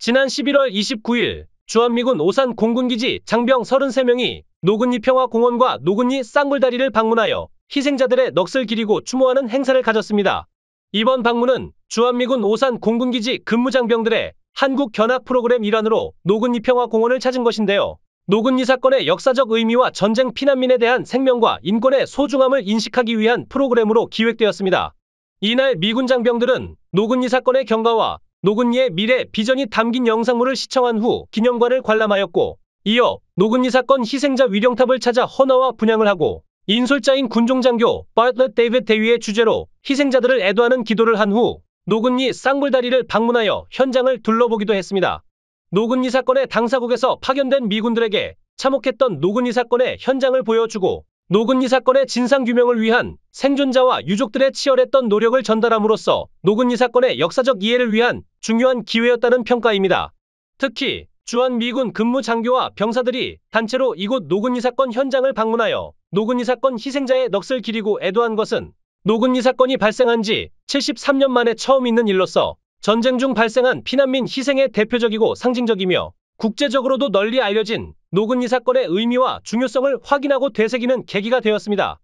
지난 11월 29일 주한미군 오산 공군기지 장병 33명이 노근리 평화공원과 노근리 쌍물다리를 방문하여 희생자들의 넋을 기리고 추모하는 행사를 가졌습니다. 이번 방문은 주한미군 오산 공군기지 근무장병들의 한국 견학 프로그램 일환으로 노근리 평화공원을 찾은 것인데요. 노근리 사건의 역사적 의미와 전쟁 피난민에 대한 생명과 인권의 소중함을 인식하기 위한 프로그램으로 기획되었습니다. 이날 미군 장병들은 노근리 사건의 경과와 노근리의 미래 비전이 담긴 영상물을 시청한 후 기념관을 관람하였고 이어 노근리 사건 희생자 위령탑을 찾아 헌화와 분양을 하고 인솔자인 군종장교 바틀렛 데이빗 대위의 주제로 희생자들을 애도하는 기도를 한 후 노근리 쌍불다리를 방문하여 현장을 둘러보기도 했습니다. 노근리 사건의 당사국에서 파견된 미군들에게 참혹했던 노근리 사건의 현장을 보여주고 노근이 사건의 진상규명을 위한 생존자와 유족들의 치열했던 노력을 전달함으로써 노근이 사건의 역사적 이해를 위한 중요한 기회였다는 평가입니다. 특히 주한미군 근무 장교와 병사들이 단체로 이곳 노근이 사건 현장을 방문하여 노근이 사건 희생자의 넋을 기리고 애도한 것은 노근이 사건이 발생한 지 73년 만에 처음 있는 일로서 전쟁 중 발생한 피난민 희생의 대표적이고 상징적이며 국제적으로도 널리 알려진 녹근이 사건의 의미와 중요성을 확인하고 되새기는 계기가 되었습니다.